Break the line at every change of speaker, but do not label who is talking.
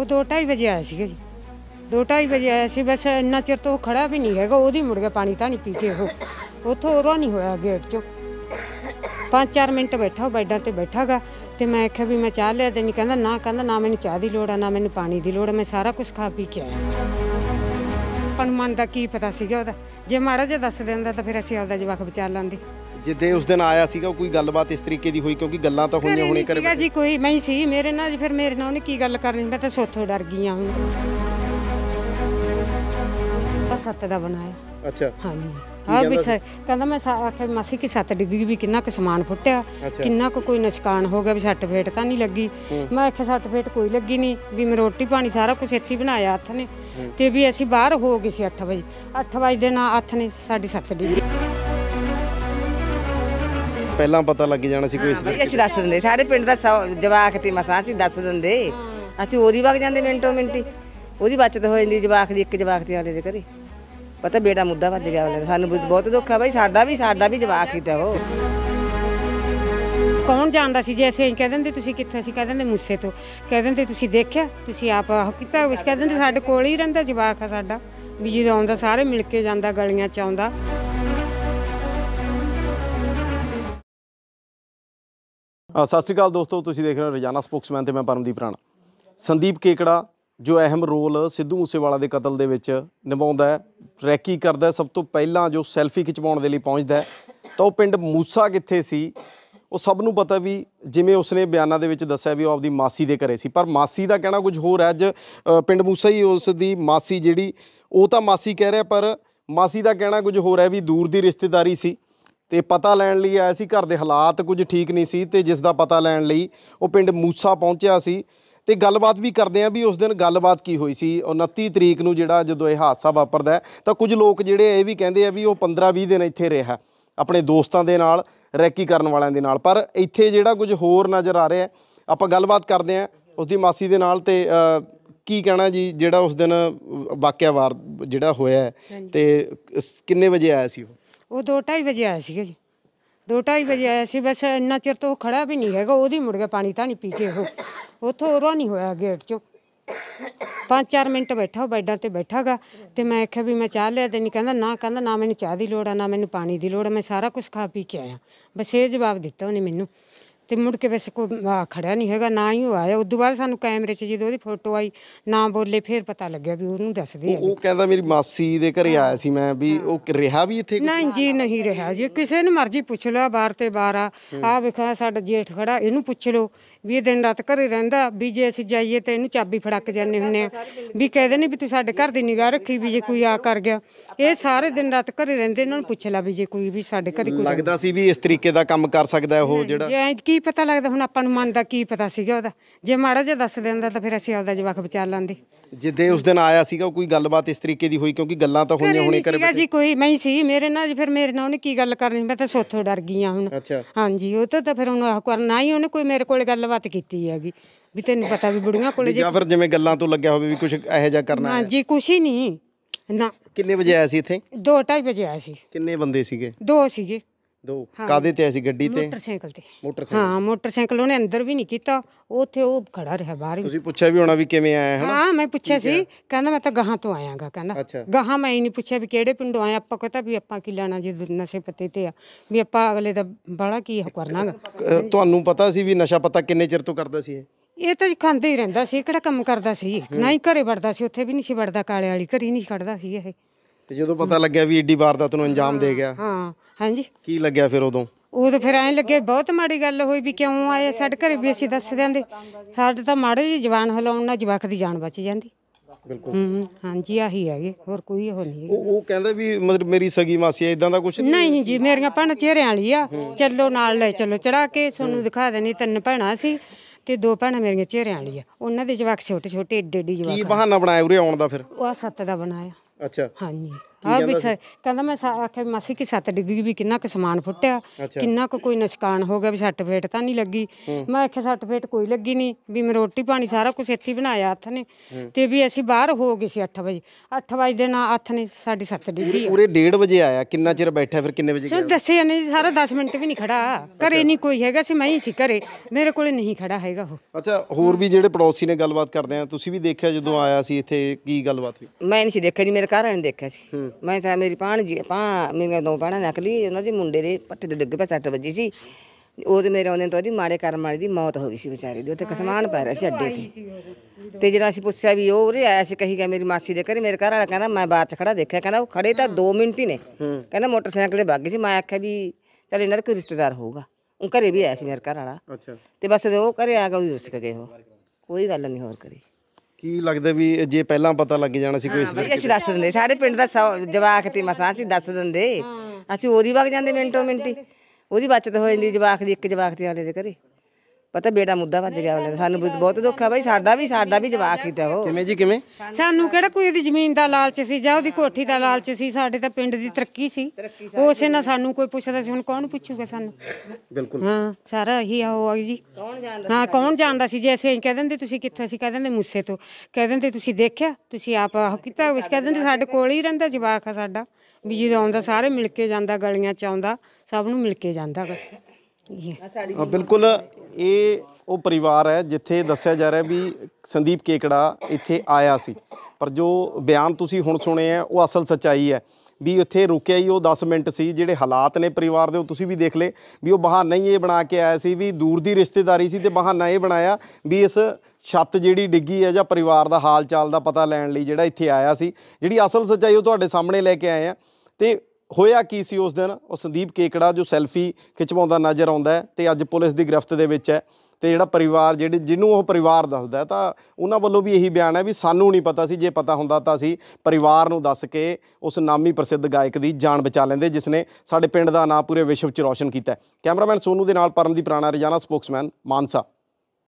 ਉਹ 2:30 ਵਜੇ ਆਇਆ ਸੀਗਾ ਜੀ 2:30 ਵਜੇ ਆਇਆ ਸੀ ਬਸ ਇੰਨਾ ਚਿਰ ਤੋਂ ਖੜਾ ਵੀ ਨਹੀਂ ਹੈਗਾ ਉਹਦੀ ਮੁੜ ਕੇ ਪਾਣੀ ਤਾਂ ਨਹੀਂ ਪੀਤੇ ਉਹ ਉਥੋਂ ਉਹਰਾ ਨਹੀਂ ਹੋਇਆ ਗੇਟ 'ਚ 5-4 ਮਿੰਟ ਬੈਠਾ ਬੈਡਾਂ ਤੇ ਬੈਠਾਗਾ ਤੇ ਮੈਂ ਆਖਿਆ ਵੀ ਮੈਂ ਚਾਹ ਲਿਆ ਨਹੀਂ ਕਹਿੰਦਾ ਨਾ ਕਹਿੰਦਾ ਨਾ ਮੈਨੂੰ ਚਾਹ ਦੀ ਲੋੜ ਆ ਨਾ ਮੈਨੂੰ ਪਾਣੀ ਦੀ ਲੋੜ ਮੈਂ ਸਾਰਾ ਕੁਝ ਖਾ ਪੀ ਕੇ ਆਇਆ ਪਰ ਮਨ ਦਾ ਕੀ ਪਤਾ ਸੀਗਾ ਉਹਦਾ ਜੇ ਮਾੜਾ ਜਿਹਾ ਦੱਸ ਦਿੰਦਾ ਤਾਂ ਫਿਰ ਅਸੀਂ ਆਪਦਾ ਜਵਾਕ ਵਿਚਾਰ ਲਾਂਦੇ
ਜਿੱਦੇ ਉਸ ਦਿਨ ਆਇਆ ਸੀਗਾ ਕੋਈ ਗੱਲਬਾਤ ਇਸ ਤਰੀਕੇ ਦੀ ਹੋਈ ਕਿਉਂਕਿ ਗੱਲਾਂ ਤਾਂ ਹੋਈਆਂ ਹੋਣੇ ਕਰੇ ਸੀਗਾ ਜੀ
ਕੋਈ ਮੈਂ ਹੀ ਸੀ ਮੇਰੇ ਨਾਲ ਜੀ ਫਿਰ ਮੇਰੇ ਨਾਲ ਉਹਨੇ ਕੀ ਗੱਲ ਕਰਨੀ ਮੈਂ ਤਾਂ ਸੋਥੋਂ ਡਰ ਗਈ ਹਾਂ ਹੁਣ ਸੱਤ ਦਾ ਬਣਾਇਆ
ਅੱਛਾ ਹਾਂਜੀ ਆ ਪਿੱਛੇ
ਕਹਿੰਦਾ ਮੈਂ ਆਖੇ ਮਾਸੀ ਕਿ ਸੱਤ ਡਿੱਗੀ ਵੀ ਕਿੰਨਾ ਕੁ ਸਮਾਨ ਫੁੱਟਿਆ ਕਿੰਨਾ ਕੁ ਕੋਈ ਨਿਸ਼ਕਾਨ ਹੋ ਗਿਆ ਵੀ ਸੱਟ ਫੇਟ ਤਾਂ ਨਹੀਂ ਲੱਗੀ ਮੈਂ ਆਖੇ ਸੱਟ ਫੇਟ ਕੋਈ ਲੱਗੀ ਨਹੀਂ ਵੀ ਮੈਂ ਰੋਟੀ ਪਾਣੀ ਸਾਰਾ ਕੁਝ ਇੱਥੇ ਬਣਾਇਆ ਹੱਥ ਨੇ ਤੇ ਵੀ ਅਸੀਂ ਬਾਹਰ ਹੋ ਗਏ
ਸੀ 8 ਵਜੇ 8 ਵਜੇ ਦੇ ਨਾਲ ਹੱਥ ਨੇ ਸਾਡੀ ਸੱਤ ਡਿੱਗੀ
ਪਹਿਲਾਂ ਪਤਾ ਲੱਗ ਜਾਣਾ ਸੀ ਕੋਈ ਇਸ ਬਈ ਅਸੀਂ
ਦੱਸ ਦਿੰਦੇ ਸਾਡੇ ਪਿੰਡ ਦਾ ਜਵਾਕ ਤੇ ਮਸਾਂ ਅਸੀਂ ਦੱਸ ਦਿੰਦੇ ਅਸੀਂ ਉਹਦੀ ਵਗ ਜਾਂਦੇ ਮਿੰਟੋ ਮਿੰਟੀ ਉਹਦੀ ਬਚਤ ਹੋ ਜਾਂਦੀ ਜਵਾਕ ਦੀ ਇੱਕ ਜਵਾਕ ਦੀ ਆਲੇ ਦੇ ਘਰੇ ਪਤਾ ਬੇਟਾ ਮੁੱਦਾ ਵੱਜ ਗਿਆ ਉਹਨੇ ਸਾਨੂੰ ਬਹੁਤ- ਦੁੱਖ ਆ ਬਈ ਸਾਡਾ ਵੀ ਸਾਡਾ ਵੀ ਜਵਾਕ ਹੀ ਤਾਂ ਉਹ ਕੌਣ ਜਾਣਦਾ ਸੀ ਜੇ ਅਸੀਂ ਕਹਿ ਦਿੰਦੇ ਤੁਸੀਂ ਕਿੱਥੋਂ ਅਸੀਂ ਕਹਿ ਦਿੰਦੇ ਮੂਸੇ ਤੋਂ
ਕਹਿ ਦਿੰਦੇ ਤੁਸੀਂ ਦੇਖਿਆ ਤੁਸੀਂ ਆਪ ਆਹ ਕੀਤਾ ਉਸ ਕਹਿ ਦਿੰਦੇ ਸਾਡੇ ਕੋਲ ਹੀ ਰਹਿੰਦਾ ਜਵਾਕ ਆ ਸਾਡਾ ਵੀ ਜਦੋਂ ਆਉਂਦਾ ਸਾਰੇ ਮਿਲ ਕੇ ਜਾਂਦਾ ਗਲੀਆਂ ਚ ਆਉਂਦਾ
ਸਤਿ ਸ਼੍ਰੀ ਅਕਾਲ ਦੋਸਤੋ ਤੁਸੀਂ ਦੇਖ ਰਹੇ ਹੋ ਰਜਾਨਾ ਸਪੋਕਸਮੈਨ ਤੇ ਮੈਂ ਪਰਮਦੀਪ ਰਾਣਾ ਸੰਦੀਪ ਕੇਕੜਾ ਜੋ ਅਹਿਮ ਰੋਲ ਸਿੱਧੂ ਮੂਸੇਵਾਲਾ ਦੇ ਕਤਲ ਦੇ ਵਿੱਚ ਨਿਭਾਉਂਦਾ ਹੈ ਰੈਕੀ ਕਰਦਾ ਸਭ ਤੋਂ ਪਹਿਲਾਂ ਜੋ ਸੈਲਫੀ ਖਿਚਵਾਉਣ ਦੇ ਲਈ ਪਹੁੰਚਦਾ ਤਾਂ ਉਹ ਪਿੰਡ ਮੂਸਾ ਕਿੱਥੇ ਸੀ ਉਹ ਸਭ ਨੂੰ ਪਤਾ ਵੀ ਜਿਵੇਂ ਉਸਨੇ ਬਿਆਨਾਂ ਦੇ ਵਿੱਚ ਦੱਸਿਆ ਵੀ ਉਹ ਆਪਦੀ ਮਾਸੀ ਦੇ ਘਰੇ ਸੀ ਪਰ ਮਾਸੀ ਦਾ ਕਹਿਣਾ ਕੁਝ ਹੋਰ ਹੈ ਅੱਜ ਪਿੰਡ ਮੂਸਾ ਹੀ ਉਸ ਦੀ ਮਾਸੀ ਜਿਹੜੀ ਉਹ ਤਾਂ ਮਾਸੀ ਕਹਿ ਰਿਹਾ ਪਰ ਮਾਸੀ ਦਾ ਕਹਿਣਾ ਕੁਝ ਹੋਰ ਹੈ ਵੀ ਦੂਰ ਦੀ ਰਿਸ਼ਤੇਦਾਰੀ ਸੀ ਤੇ ਪਤਾ ਲੈਣ ਲਈ ਆਇਆ ਸੀ ਘਰ ਦੇ ਹਾਲਾਤ ਕੁਝ ਠੀਕ ਨਹੀਂ ਸੀ ਤੇ ਜਿਸ ਦਾ ਪਤਾ ਲੈਣ ਲਈ ਉਹ ਪਿੰਡ ਮੂਸਾ ਪਹੁੰਚਿਆ ਸੀ ਤੇ ਗੱਲਬਾਤ ਵੀ ਕਰਦੇ ਆ ਵੀ ਉਸ ਦਿਨ ਗੱਲਬਾਤ ਕੀ ਹੋਈ ਸੀ 29 ਤਰੀਕ ਨੂੰ ਜਿਹੜਾ ਜਦੋਂ ਇਹ ਹਾਦਸਾ ਵਾਪਰਦਾ ਤਾਂ ਕੁਝ ਲੋਕ ਜਿਹੜੇ ਇਹ ਵੀ ਕਹਿੰਦੇ ਆ ਵੀ ਉਹ 15-20 ਦਿਨ ਇੱਥੇ ਰਿਹਾ ਆਪਣੇ ਦੋਸਤਾਂ ਦੇ ਨਾਲ ਰੈਕੀ ਕਰਨ ਵਾਲਿਆਂ ਦੇ ਨਾਲ ਪਰ ਇੱਥੇ ਜਿਹੜਾ ਕੁਝ ਹੋਰ ਨਜ਼ਰ ਆ ਰਿਹਾ ਆਪਾਂ ਗੱਲਬਾਤ ਕਰਦੇ ਆ ਉਸ ਦੀ ਮਾਸੀ ਦੇ ਨਾਲ ਤੇ ਕੀ ਕਹਿਣਾ ਜੀ ਜਿਹੜਾ ਉਸ ਦਿਨ ਵਾਕਿਆ ਵਾਰ ਜਿਹੜਾ ਹੋਇਆ ਤੇ ਕਿੰਨੇ ਵਜੇ ਆਇਆ ਸੀ ਉਹ
ਉਹ 2:30 ਵਜੇ ਆਇਆ ਸੀਗਾ ਜੀ 2:30 ਵਜੇ ਆਇਆ ਸੀ ਬਸ ਇੰਨਾ ਚਿਰ ਤੋਂ ਉਹ ਖੜਾ ਵੀ ਨਹੀਂ ਹੈਗਾ ਉਹਦੀ ਮੁੜ ਕੇ ਪਾਣੀ ਤਾਂ ਨਹੀਂ ਪੀ ਕੇ ਉਹ ਉੱਥੋਂ ਉਰੋਂ ਨਹੀਂ ਹੋਇਆ ਗੇਟ 'ਚ ਪੰਜ ਚਾਰ ਮਿੰਟ ਬੈਠਾ ਉਹ ਬੈਡਾਂ ਤੇ ਬੈਠਾਗਾ ਤੇ ਮੈਂ ਆਖਿਆ ਵੀ ਮੈਂ ਚਾਹ ਲਿਆ ਦੇਣੀ ਕਹਿੰਦਾ ਨਾ ਕਹਿੰਦਾ ਨਾ ਮੈਨੂੰ ਚਾਹ ਦੀ ਲੋੜ ਆ ਨਾ ਮੈਨੂੰ ਪਾਣੀ ਦੀ ਲੋੜ ਆ ਮੈਂ ਸਾਰਾ ਕੁਝ ਖਾ ਪੀ ਕੇ ਆਇਆ ਬਸ ਇਹ ਜਵਾਬ ਦਿੱਤਾ ਉਹਨੇ ਮੈਨੂੰ ਤੇ ਮੁੜ ਕੇ ਵੈਸੇ ਕੋਈ ਖੜਿਆ ਨਹੀਂ ਹੈਗਾ ਨਾ ਹੀ ਉਹ ਆਇਆ ਉਦੋਂ ਬਾਅਦ ਸਾਨੂੰ ਕੈਮਰੇ 'ਚ ਜਦੋਂ ਉਹਦੀ ਫੋਟੋ ਆਈ ਨਾ ਬੋਲੇ ਫਿਰ ਪਤਾ ਲੱਗਿਆ ਵੀ ਉਹਨੂੰ ਦੱਸਦੇ ਆ ਉਹ
ਕਹਿੰਦਾ ਮੇਰੀ ਮਾਸੀ ਦੇ ਘਰੇ ਆਇਆ ਸੀ ਮੈਂ ਵੀ ਉਹ ਰਿਹਾ ਵੀ ਇੱਥੇ ਨਹੀਂ
ਜੀ ਨਹੀਂ ਰਿਹਾ ਜੀ ਕਿਸੇ ਨੂੰ ਮਰਜ਼ੀ ਪੁੱਛ ਲਓ ਬਾਹਰ ਤੇ ਬਾਰ ਆ ਆ ਵੇਖਾ ਸਾਡਾ ਜੇਠ ਖੜਾ ਇਹਨੂੰ ਪੁੱਛ ਲਓ ਵੀ ਇਹ ਦਿਨ ਰਾਤ ਘਰੇ ਰਹਿੰਦਾ ਵੀ ਜੇ ਅਸੀਂ ਜਾਈਏ ਤੇ ਇਹਨੂੰ ਚਾਬੀ ਫੜਾ ਕੇ ਜਾਂਦੇ ਹੁੰਨੇ ਆ ਵੀ ਕਹਦੇ ਨੇ ਵੀ ਤੂੰ ਸਾਡੇ ਘਰ ਦੀ ਨਿਗਾਹ ਰੱਖੀ ਵੀ ਜੇ ਕੋਈ ਆ ਕਰ ਗਿਆ ਇਹ ਸਾਰੇ ਦਿਨ ਰਾਤ ਘਰੇ ਰਹਿੰਦੇ ਇਹਨਾਂ ਨੂੰ ਪੁੱਛ ਲਾ ਵੀ ਜੇ ਕੋਈ ਵੀ ਸਾਡੇ ਘਰੇ ਕੋਈ ਲੱਗਦਾ
ਸੀ ਵੀ ਇਸ ਤਰੀਕੇ ਦਾ ਕੰਮ ਕਰ ਸਕਦਾ ਉਹ ਜਿਹੜਾ
ਐਂ ਕਿ ਕੀ ਪਤਾ ਲੱਗਦਾ ਹੁਣ ਆਪਾਂ ਨੂੰ ਮਨ ਦਾ ਕੀ ਪਤਾ ਸੀਗਾ ਉਹਦਾ ਜੇ ਮਾੜਾ ਜਿਹਾ ਦੱਸ ਦਿੰਦਾ ਤਾਂ ਫਿਰ ਅਸੀਂ ਆਪਦਾ ਜਵਾਕ ਵਿਚਾਰ ਲਾਂਦੇ
ਜਿੱਦੇ ਉਸ ਦਿਨ ਆਇਆ ਸੀਗਾ ਕੋਈ ਗੱਲਬਾਤ ਇਸ ਤਰੀਕੇ ਦੀ ਹੋਈ ਕਿਉਂਕਿ ਗੱਲਾਂ ਤਾਂ ਹੋਈਆਂ ਹੋਣੀ ਕਰੇ ਸੀਗਾ ਜੀ
ਕੋਈ ਮੈਂ ਹੀ ਸੀ ਮੇਰੇ ਨਾਲ ਜੀ ਫਿਰ ਮੇਰੇ ਨਾਲ ਉਹਨੇ ਕੀ ਗੱਲ ਕਰਨੀ ਮੈਂ ਤਾਂ ਸੋਥੋਂ ਡਰ ਗਈ ਆ ਹੁਣ ਹਾਂਜੀ ਉਹ ਤਾਂ ਤਾਂ ਫਿਰ ਉਹਨੂੰ ਆਹ ਕਰਨਾ ਹੀ ਉਹਨੇ ਕੋਈ ਮੇਰੇ ਕੋਲ ਗੱਲਬਾਤ ਕੀਤੀ ਹੈਗੀ ਵੀ ਤੈਨੂੰ
ਪਤਾ ਵੀ ਬੁੜੀਆਂ ਕੋਲੇ ਜੀ ਜਾਂ ਫਿਰ ਜਿਵੇਂ ਗੱਲਾਂ ਤੋਂ ਲੱਗਿਆ ਹੋਵੇ ਵੀ ਕੁਝ ਇਹੋ ਜਿਹਾ ਕਰਨਾ ਹੈ ਹਾਂਜੀ
ਕੁਛ ਹੀ ਨਹੀਂ ਨਾ
ਕਿੰਨੇ ਵਜੇ ਆਇਆ ਸੀ ਇੱਥੇ 2:30 ਵਜੇ ਆਇਆ ਸੀ ਕਿੰਨੇ ਬੰਦੇ ਸੀਗੇ ਦੋ ਸੀਗੇ ਦੋ ਕਾਦੇ ਤੇ ਅਸੀਂ ਸੀ ਗੱਡੀ ਤੇ ਮੋਟਰਸਾਈਕਲ ਤੇ ਮੋਟਰਸਾਈਕਲ
ਹਾਂ ਮੋਟਰਸਾਈਕਲ ਉਹਨੇ ਅੰਦਰ ਵੀ ਨਹੀਂ ਕੀਤਾ ਉੱਥੇ ਉਹ ਖੜਾ ਰਿਹਾ ਬਾਹਰ ਤੁਸੀਂ
ਪੁੱਛਿਆ ਵੀ ਹੋਣਾ ਵੀ ਕਿਵੇਂ ਆਇਆ ਹੈ ਹਾਂ
ਮੈਂ ਪੁੱਛਿਆ ਸੀ ਕਹਿੰਦਾ ਮੈਂ ਤਾਂ ਗਾਹਾਂ ਤੋਂ ਆਇਆਗਾ ਕਹਿੰਦਾ ਗਾਹਾਂ ਮੈਂ ਨਹੀਂ ਪੁੱਛਿਆ ਵੀ ਕਿਹੜੇ ਪਿੰਡੋਂ ਆਇਆ ਆਪਾਂ ਕਹਤਾ ਵੀ ਆਪਾਂ ਕੀ ਲੈਣਾ ਜੇ ਨਸ਼ੇ ਪੱਤੇ ਤੇ ਆ ਵੀ ਆਪਾਂ ਅਗਲੇ ਦਾ ਬੜਾ ਕੀ ਕਰਨਾਗਾ
ਤੁਹਾਨੂੰ ਪਤਾ ਸੀ ਵੀ ਨਸ਼ਾ ਪਤਾ ਕਿੰਨੇ ਚਿਰ ਤੋਂ ਕਰਦਾ ਸੀ ਇਹ
ਇਹ ਤਾਂ ਖਾਂਦੇ ਖਾਂਦਾ ਹੀ ਰਹਿੰਦਾ ਸੀ ਕਿਹੜਾ ਕੰਮ ਕਰਦਾ ਸੀ ਨਾ ਹੀ ਘਰੇ ਵੜਦਾ ਸੀ ਉੱਥੇ ਵੀ ਨਹੀਂ ਸੀ ਵੜਦਾ ਕਾਲੇ ਵਾਲੀ ਘਰੀ ਨਹੀਂ ਖੜਦਾ ਸੀ ਇਹ
ਤੇ ਜਦੋਂ ਪਤਾ ਲੱਗਿਆ ਵੀ ਏਡੀ ਵਾਰਦਾਤ ਨੂੰ ਅੰਜਾਮ ਦੇ ਗਿਆ ਹਾਂ ਹਾਂਜੀ ਕੀ ਲੱਗਿਆ ਫਿਰ ਉਦੋਂ
ਉਦੋਂ ਫਿਰ ਐਂ ਲੱਗੇ ਬਹੁਤ ਮਾੜੀ ਗੱਲ ਹੋਈ ਵੀ ਕਿਉਂ ਆਏ ਸਾਡੇ ਘਰੇ ਵੀ ਅਸੀਂ ਦੱਸ ਦਿਆਂਦੇ ਸਾਡੇ ਤਾਂ ਮਾੜੇ ਜੀ ਜਵਾਨ ਹਲਾਉਣ ਨਾਲ ਜਵਾਕ ਦੀ ਜਾਨ ਬਚ ਜਾਂਦੀ ਬਿਲਕੁਲ ਹਾਂਜੀ ਆਹੀ ਹੈਗੇ ਹੋਰ ਕੋਈ ਉਹ
ਨਹੀਂ ਉਹ ਉਹ ਕਹਿੰਦਾ ਵੀ ਮਤਲਬ ਮੇਰੀ ਸਗੀ ਮਾਸੀ ਐਦਾਂ ਦਾ ਕੁਝ ਨਹੀਂ ਨਹੀਂ
ਜੀ ਮੇਰੀਆਂ ਭੈਣਾਂ ਚਿਹਰਿਆਂ ਵਾਲੀ ਆ ਚੱਲੋ ਨਾਲ ਲੈ ਚੱਲੋ ਚੜਾ ਕੇ ਤੁਹਾਨੂੰ ਦਿਖਾ ਦੇਣੀ ਤਿੰਨ ਭੈਣਾਂ ਸੀ ਤੇ ਦੋ ਭੈਣਾਂ ਮੇਰੀਆਂ ਚਿਹਰਿਆਂ ਵਾਲੀ ਆ ਉਹਨਾਂ ਦੇ ਜਵਾਕ ਛੋਟੇ ਛੋਟੇ ਏਡੇ ਏਡੇ ਕੀ ਬਹਾਨਾ ਬਣਾਇਆ
ਉਰੇ ਆਉਣ ਦਾ ਫਿਰ
ਉਹ ਸੱਤ ਦਾ ਬਣਾਇਆ
ਅੱਛਾ ਹਾਂਜੀ ਵੀ ਪਿੱਛੇ
ਕਹਿੰਦਾ ਮੈਂ ਆਖੇ ਆਖਿਆ ਮਾਸੀ ਕਿ ਸੱਤ ਡਿੱਗੀ ਵੀ ਕਿੰਨਾ ਕੁ ਸਮਾਨ ਫੁੱਟਿਆ ਕਿੰਨਾ ਕੁ ਕੋਈ ਨਸ਼ਕਾਨ ਹੋ ਗਿਆ ਵੀ ਸੱਟ ਫੇਟ ਤਾਂ ਨਹੀਂ ਲੱਗੀ ਮੈਂ ਆਖਿਆ ਸੱਟ ਫੇਟ ਕੋਈ ਲੱਗੀ ਨਹੀਂ ਵੀ ਮੈਂ ਰੋਟੀ ਪਾਣੀ ਸਾਰਾ ਕੁਝ ਇੱਥੇ ਬਣਾਇਆ ਹੱਥ ਨੇ ਤੇ ਵੀ ਅਸੀਂ ਬਾਹਰ ਹੋ ਗਏ ਸੀ 8 ਵਜੇ 8 ਵਜੇ ਦੇ ਨਾਲ ਹੱਥ ਨੇ ਸਾਡੀ ਸੱਤ ਡਿੱਗੀ ਪੂਰੇ
1:30 ਵਜੇ ਆਇਆ ਕਿੰਨਾ ਚਿਰ ਬੈਠਾ ਫਿਰ ਕਿੰਨੇ ਵਜੇ ਗਿਆ? ਦੱਸੇ
ਦੱਸਿਆ ਨਹੀਂ ਸਾਰਾ 10 ਮਿੰਟ ਵੀ ਨਹੀਂ ਖੜਾ ਘਰੇ ਨਹੀਂ ਕੋਈ ਹੈਗਾ ਸੀ ਮੈਂ ਹੀ ਸੀ ਘਰੇ ਮੇਰੇ ਕੋਲੇ ਨਹੀਂ ਖੜਾ ਹੈਗਾ ਉਹ
ਅੱਛਾ ਹੋਰ ਵੀ ਜਿਹੜੇ ਪੜੋਸੀ ਨੇ ਗੱਲਬਾਤ ਕਰਦੇ ਆ ਤੁਸੀਂ ਵੀ ਦੇਖਿਆ ਜਦੋਂ ਆਇਆ ਸੀ ਇੱਥੇ ਕੀ ਗੱਲਬਾਤ ਹੋਈ
ਮੈਂ ਨਹੀਂ ਸੀ ਦੇਖਿਆ ਜੀ ਮੇਰੇ ਘਰ ਆਣ ਦੇਖਿਆ ਸੀ ਹੂੰ ਮੈਂ ਤਾਂ ਮੇਰੀ ਪਾਣ ਜੀ ਪਾ ਮੇਰੇ ਦੋ ਪਾਣਾ ਨਕਲੀ ਉਹਨਾਂ ਦੇ ਮੁੰਡੇ ਦੇ ਪੱਠੇ ਤੇ ਡਿੱਗ ਪਿਆ ਸੱਟ ਵੱਜੀ ਸੀ ਉਹ ਤੇ ਮੇਰੇ ਆਉਂਦੇ ਤੋਂ ਉਹਦੀ ਮਾੜੇ ਕਰਮ ਵਾਲੀ ਦੀ ਮੌਤ ਹੋ ਗਈ ਸੀ ਵਿਚਾਰੇ ਦੀ ਉੱਥੇ ਕਸਮਾਨ ਪੈ ਰਿਹਾ ਸੀ ਅੱਡੇ ਤੇ ਤੇ ਜਿਹੜਾ ਅਸੀਂ ਪੁੱਛਿਆ ਵੀ ਉਹ ਉਰੇ ਆਇਆ ਸੀ ਕਹੀ ਗਿਆ ਮੇਰੀ ਮਾਸੀ ਦੇ ਘਰੇ ਮੇਰੇ ਘਰ ਵਾਲਾ ਕਹਿੰਦਾ ਮੈਂ ਬਾਅਦ ਚ ਖੜਾ ਦੇਖਿਆ ਕਹਿੰਦਾ ਉਹ ਖੜੇ ਤਾਂ 2 ਮਿੰਟ ਹੀ ਨੇ ਕਹਿੰਦਾ ਮੋਟਰਸਾਈਕਲ ਦੇ ਬਾਗੀ ਸੀ ਮੈਂ ਆਖਿਆ ਵੀ ਚਲ ਇਹਨਾਂ ਦਾ ਕੋਈ ਰਿਸ਼ਤੇਦਾਰ ਹੋਊਗਾ ਉਹ ਘਰੇ ਵੀ ਆਇਆ ਸੀ ਮੇਰੇ ਘਰ ਵਾਲਾ ਅੱਛਾ ਤੇ ਬਸ ਉਹ ਘਰੇ ਆ ਕੇ ਉਹ ਰੁੱਸ ਕੇ ਗਏ ਉਹ ਕੋਈ ਗੱਲ ਨਹੀਂ ਹੋਰ ਕਰੀ
ਕੀ ਲੱਗਦਾ ਵੀ ਜੇ ਪਹਿਲਾਂ ਪਤਾ ਲੱਗ ਜਾਣਾ ਸੀ ਕੋਈ ਇਸ ਬਈ ਅਸੀਂ
ਦੱਸ ਦਿੰਦੇ ਸਾਡੇ ਪਿੰਡ ਦਾ ਜਵਾਕ ਤੇ ਮਸਾਂ ਅਸੀਂ ਦੱਸ ਦਿੰਦੇ ਅਸੀਂ ਉਹਦੀ ਵਗ ਜਾਂਦੇ ਮਿੰਟੋ ਮਿੰਟੀ ਉਹਦੀ ਬਚਤ ਹੋ ਜਾਂਦੀ ਜਵਾਕ ਦੀ ਇੱਕ ਜਵਾਕ ਦੀ ਵਾਲੇ ਦੇ ਘਰੇ ਪਤਾ ਬੇਟਾ ਮੁੱਦਾ ਵੱਜ ਗਿਆ ਉਹਨੇ ਸਾਨੂੰ ਬਹੁਤ ਦੁੱਖ ਆ ਬਾਈ ਸਾਡਾ ਵੀ ਸਾਡਾ ਵੀ ਜਵਾਕ ਹੀ ਤਾਂ ਉਹ ਕਿਵੇਂ ਜੀ ਕਿਵੇਂ ਸਾਨੂੰ ਕਿਹੜਾ ਕੋਈ ਉਹਦੀ ਜ਼ਮੀਨ ਦਾ ਲਾਲਚ ਸੀ ਜਾਂ ਉਹਦੀ ਕੋਠੀ
ਦਾ ਲਾਲਚ ਸੀ ਸਾਡੇ ਤਾਂ ਪਿੰਡ ਦੀ ਤਰੱਕੀ ਸੀ ਉਸੇ ਨਾਲ ਸਾਨੂੰ ਕੋਈ ਪੁੱਛਦਾ ਸੀ ਹੁਣ ਕੌਣ ਪੁੱਛੂਗਾ ਸਾਨੂੰ ਬਿਲਕੁਲ ਹਾਂ ਸਾਰਾ ਇਹੀ ਆ ਹੋ ਆ ਜੀ ਕੌਣ ਜਾਣਦਾ ਹਾਂ ਕੌਣ ਜਾਣਦਾ ਸੀ ਜੇ ਅਸੀਂ ਕਹਿ ਦਿੰਦੇ ਤੁਸੀਂ ਕਿੱਥੋਂ ਸੀ ਕਹਿ ਦਿੰਦੇ ਮੁੱਸੇ ਤੋਂ ਕਹਿ ਦਿੰਦੇ ਤੁਸੀਂ ਦੇਖਿਆ ਤੁਸੀਂ ਆਪ ਆਹ ਕੀਤਾ ਉਸ ਕਹਿ ਦਿੰਦੇ ਸਾਡੇ ਕੋਲ ਹੀ ਰਹਿੰਦਾ ਜਵਾਕ ਆ ਸਾਡਾ ਵੀ ਜਦੋਂ ਆਉਂਦਾ ਸਾਰੇ ਮਿਲ ਕੇ ਜਾਂਦਾ ਗਲੀਆਂ ਚ ਆਉਂਦਾ ਸਭ ਨੂੰ ਮਿਲ ਕੇ ਜਾਂਦਾ ਗਾ ਆ ਬਿਲਕੁਲ
ਇਹ ਉਹ ਪਰਿਵਾਰ ਹੈ ਜਿੱਥੇ ਦੱਸਿਆ ਜਾ ਰਿਹਾ ਵੀ ਸੰਦੀਪ ਕੇਕੜਾ ਇੱਥੇ ਆਇਆ ਸੀ ਪਰ ਜੋ ਬਿਆਨ ਤੁਸੀਂ ਹੁਣ ਸੁਣੇ ਆ ਉਹ ਅਸਲ ਸਚਾਈ ਹੈ ਵੀ ਉੱਥੇ ਰੁਕਿਆ ਹੀ ਉਹ 10 ਮਿੰਟ ਸੀ ਜਿਹੜੇ ਹਾਲਾਤ ਨੇ ਪਰਿਵਾਰ ਦੇ ਉਹ ਤੁਸੀਂ ਵੀ ਦੇਖ ਲੇ ਵੀ ਉਹ ਬਹਾਨਾ ਹੀ ਇਹ ਬਣਾ ਕੇ ਆਇਆ ਸੀ ਵੀ ਦੂਰ ਦੀ ਰਿਸ਼ਤੇਦਾਰੀ ਸੀ ਤੇ ਬਹਾਨਾ ਇਹ ਬਣਾਇਆ ਵੀ ਇਸ ਛੱਤ ਜਿਹੜੀ ਡਿੱਗੀ ਹੈ ਜਾਂ ਪਰਿਵਾਰ ਦਾ ਹਾਲ ਚਾਲ ਦਾ ਪਤਾ ਲੈਣ ਲਈ ਜਿਹੜਾ ਇੱਥੇ ਆਇਆ ਸੀ ਜਿਹੜੀ ਅਸਲ ਸੱਚਾਈ ਉਹ ਤੁਹਾਡੇ ਸਾਹਮਣੇ ਲੈ ਕੇ ਆਏ ਆ ਤੇ ਹੋਇਆ ਕੀ ਸੀ ਉਸ ਦਿਨ ਉਹ ਸੰਦੀਪ ਕੇਕੜਾ ਜੋ ਸੈਲਫੀ ਖਿਚਵਾਉਂਦਾ ਨਜ਼ਰ ਆਉਂਦਾ ਤੇ ਅੱਜ ਪੁਲਿਸ ਦੀ ਗ੍ਰਿਫਤ ਦੇ ਵਿੱਚ ਹੈ ਤੇ ਜਿਹੜਾ ਪਰਿਵਾਰ ਜਿਹੜੇ ਜਿਹਨੂੰ ਉਹ ਪਰਿਵਾਰ ਦੱਸਦਾ ਤਾਂ ਉਹਨਾਂ ਵੱਲੋਂ ਵੀ ਇਹੀ ਬਿਆਨ ਹੈ ਵੀ ਸਾਨੂੰ ਨਹੀਂ ਪਤਾ ਸੀ ਜੇ ਪਤਾ ਹੁੰਦਾ ਤਾਂ ਅਸੀਂ ਪਰਿਵਾਰ ਨੂੰ ਦੱਸ ਕੇ ਉਸ ਨਾਮੀ ਪ੍ਰਸਿੱਧ ਗਾਇਕ ਦੀ ਜਾਨ ਬਚਾ ਲੈਂਦੇ ਜਿਸ ਨੇ ਸਾਡੇ ਪਿੰਡ ਦਾ ਨਾਂ ਪੂਰੇ ਵਿਸ਼ਵ 'ਚ ਰੌਸ਼ਨ ਕੀਤਾ ਕੈਮਰਾਮੈਨ ਸੋਨੂ ਦੇ ਨਾਲ ਪਰਮਦੀਪ ਰਾਣਾ ਰਜਾਨਾ ਸਪੋਕਸਮੈਨ ਮਾਨਸਾ